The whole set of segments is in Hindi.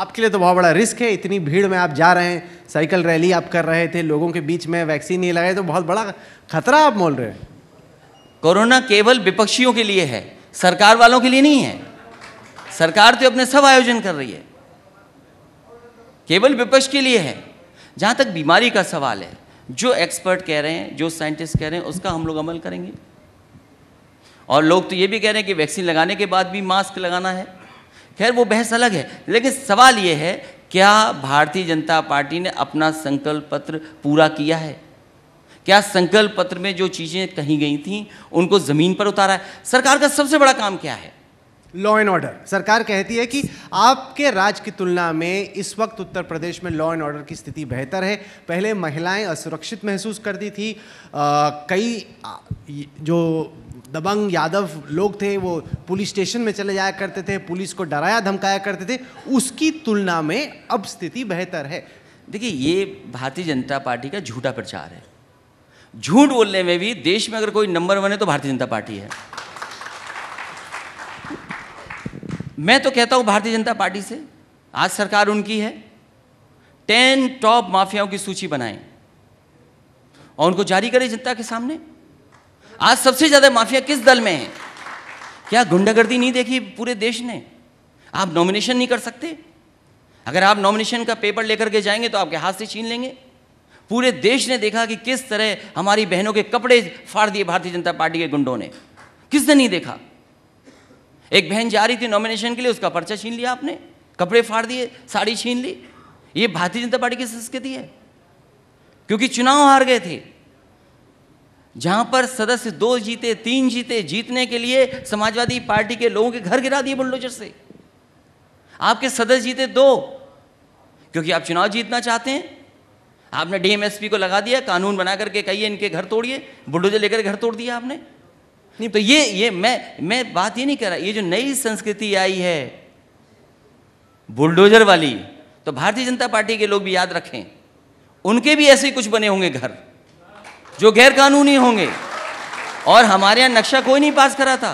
आपके लिए तो बहुत बड़ा रिस्क है इतनी भीड़ में आप जा रहे हैं साइकिल रैली आप कर रहे थे लोगों के बीच में वैक्सीन नहीं लगाए तो बहुत बड़ा खतरा आप मोल रहे हैं कोरोना केवल विपक्षियों के लिए है सरकार वालों के लिए नहीं है सरकार तो अपने सब आयोजन कर रही है केवल विपक्ष के लिए है जहाँ तक बीमारी का सवाल है जो एक्सपर्ट कह रहे हैं जो साइंटिस्ट कह रहे हैं उसका हम लोग अमल करेंगे और लोग तो ये भी कह रहे हैं कि वैक्सीन लगाने के बाद भी मास्क लगाना है खैर वो बहस अलग है लेकिन सवाल ये है क्या भारतीय जनता पार्टी ने अपना संकल्प पत्र पूरा किया है क्या संकल्प पत्र में जो चीज़ें कही गई थी उनको ज़मीन पर उतारा है सरकार का सबसे बड़ा काम क्या है लॉ एंड ऑर्डर सरकार कहती है कि आपके राज्य की तुलना में इस वक्त उत्तर प्रदेश में लॉ एंड ऑर्डर की स्थिति बेहतर है पहले महिलाएं असुरक्षित महसूस करती थी आ, कई जो दबंग यादव लोग थे वो पुलिस स्टेशन में चले जाया करते थे पुलिस को डराया धमकाया करते थे उसकी तुलना में अब स्थिति बेहतर है देखिए ये भारतीय जनता पार्टी का झूठा प्रचार है झूठ बोलने में भी देश में अगर कोई नंबर वन है तो भारतीय जनता पार्टी है मैं तो कहता हूं भारतीय जनता पार्टी से आज सरकार उनकी है टेन टॉप माफियाओं की सूची बनाएं और उनको जारी करें जनता के सामने आज सबसे ज़्यादा माफिया किस दल में है क्या गुंडागर्दी नहीं देखी पूरे देश ने आप नॉमिनेशन नहीं कर सकते अगर आप नॉमिनेशन का पेपर लेकर के जाएंगे तो आपके हाथ से छीन लेंगे पूरे देश ने देखा कि किस तरह हमारी बहनों के कपड़े फाड़ दिए भारतीय जनता पार्टी के गुंडों ने किसने नहीं देखा एक बहन जा रही थी नॉमिनेशन के लिए उसका पर्चा छीन लिया आपने कपड़े फाड़ दिए साड़ी छीन ली ये भारतीय जनता पार्टी की संस्कृति है क्योंकि चुनाव हार गए थे जहां पर सदस्य दो जीते तीन जीते जीतने के लिए समाजवादी पार्टी के लोगों के घर गिरा दिए बुलडोजर से आपके सदस्य जीते दो क्योंकि आप चुनाव जीतना चाहते हैं आपने डीएमएसपी को लगा दिया कानून बना करके कहिए इनके घर तोड़िए बुलडोजर लेकर घर तोड़ दिया आपने नहीं तो ये ये मैं मैं बात ये नहीं कर रहा ये जो नई संस्कृति आई है बुलडोजर वाली तो भारतीय जनता पार्टी के लोग भी याद रखें उनके भी ऐसे ही कुछ बने होंगे घर जो गैर कानूनी होंगे और हमारे यहाँ नक्शा कोई नहीं पास करा था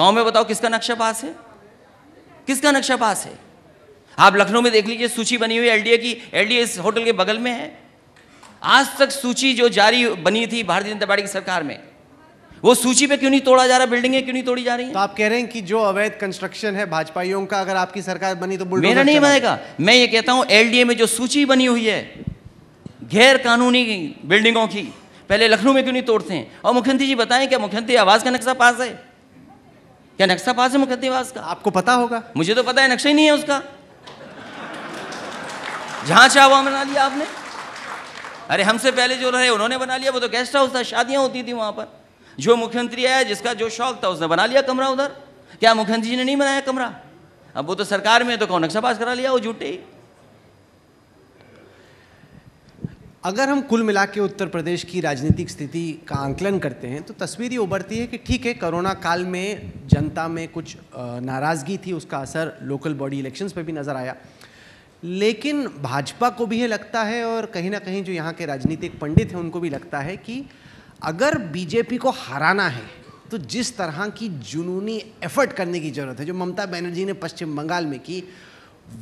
गांव में बताओ किसका नक्शा पास है किसका नक्शा पास है आप लखनऊ में देख लीजिए सूची बनी हुई एलडीए की एलडीए इस होटल के बगल में है आज तक सूची जो जारी बनी थी भारतीय जनता पार्टी की सरकार में वो सूची पे क्यों नहीं तोड़ा जा रहा बिल्डिंगें क्यों नहीं तोड़ी जा रही है तो आप कह रहे हैं कि जो अवैध कंस्ट्रक्शन है भाजपाइयों का अगर आपकी सरकार बनी तो मेरा नहीं बनेगा मैं ये कहता हूं एलडीए में जो सूची बनी हुई है गैर कानूनी बिल्डिंगों की पहले लखनऊ में क्यों नहीं तोड़ते हैं और मुख्यमंत्री जी बताएं क्या मुख्यमंत्री आवास का नक्शा पास है क्या नक्शा पास है मुख्यमंत्री आवास का आपको पता होगा मुझे तो पता है नक्शा ही नहीं है उसका जहां चाह वहां बना लिया आपने अरे हमसे पहले जो रहे उन्होंने बना लिया वो तो गेस्ट हाउस था शादियां होती थी वहां पर जो मुख्यमंत्री आया जिसका जो शौक था उसने बना लिया कमरा उधर क्या मुख्यमंत्री जी ने नहीं बनाया कमरा अब वो तो सरकार में तो कौन नक्शा पास करा लिया वो झूठे ही अगर हम कुल मिला के उत्तर प्रदेश की राजनीतिक स्थिति का आंकलन करते हैं तो तस्वीर ये उभरती है कि ठीक है कोरोना काल में जनता में कुछ नाराज़गी थी उसका असर लोकल बॉडी इलेक्शंस पर भी नज़र आया लेकिन भाजपा को भी ये लगता है और कहीं ना कहीं जो यहाँ के राजनीतिक पंडित हैं उनको भी लगता है कि अगर बीजेपी को हराना है तो जिस तरह की जुनूनी एफर्ट करने की ज़रूरत है जो ममता बनर्जी ने पश्चिम बंगाल में की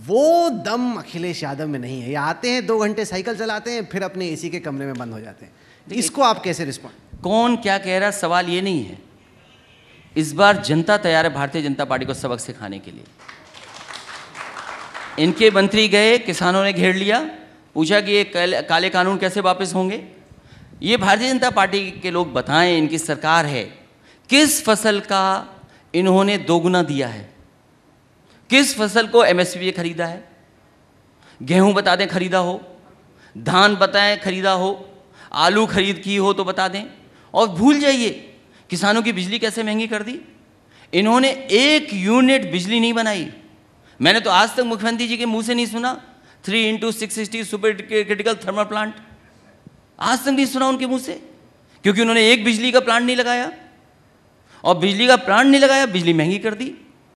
वो दम अखिलेश यादव में नहीं है ये आते हैं दो घंटे साइकिल चलाते हैं फिर अपने एसी के कमरे में बंद हो जाते हैं तो इसको आप कैसे रिस्पॉन्ड कौन क्या कह रहा सवाल ये नहीं है इस बार जनता तैयार है भारतीय जनता पार्टी को सबक सिखाने के लिए इनके मंत्री गए किसानों ने घेर लिया पूछा कि ये काले कानून कैसे वापस होंगे ये भारतीय जनता पार्टी के लोग बताएं इनकी सरकार है किस फसल का इन्होंने दोगुना दिया है किस फसल को एमएसपी पे खरीदा है गेहूं बता दें खरीदा हो धान बताएं खरीदा हो आलू खरीद की हो तो बता दें और भूल जाइए किसानों की बिजली कैसे महंगी कर दी इन्होंने एक यूनिट बिजली नहीं बनाई मैंने तो आज तक मुख्यमंत्री जी के मुंह से नहीं सुना three into six sixty super critical thermal plant आज तक नहीं सुना उनके मुंह से क्योंकि उन्होंने एक बिजली का प्लांट नहीं लगाया और बिजली का प्लांट नहीं लगाया बिजली महंगी कर दी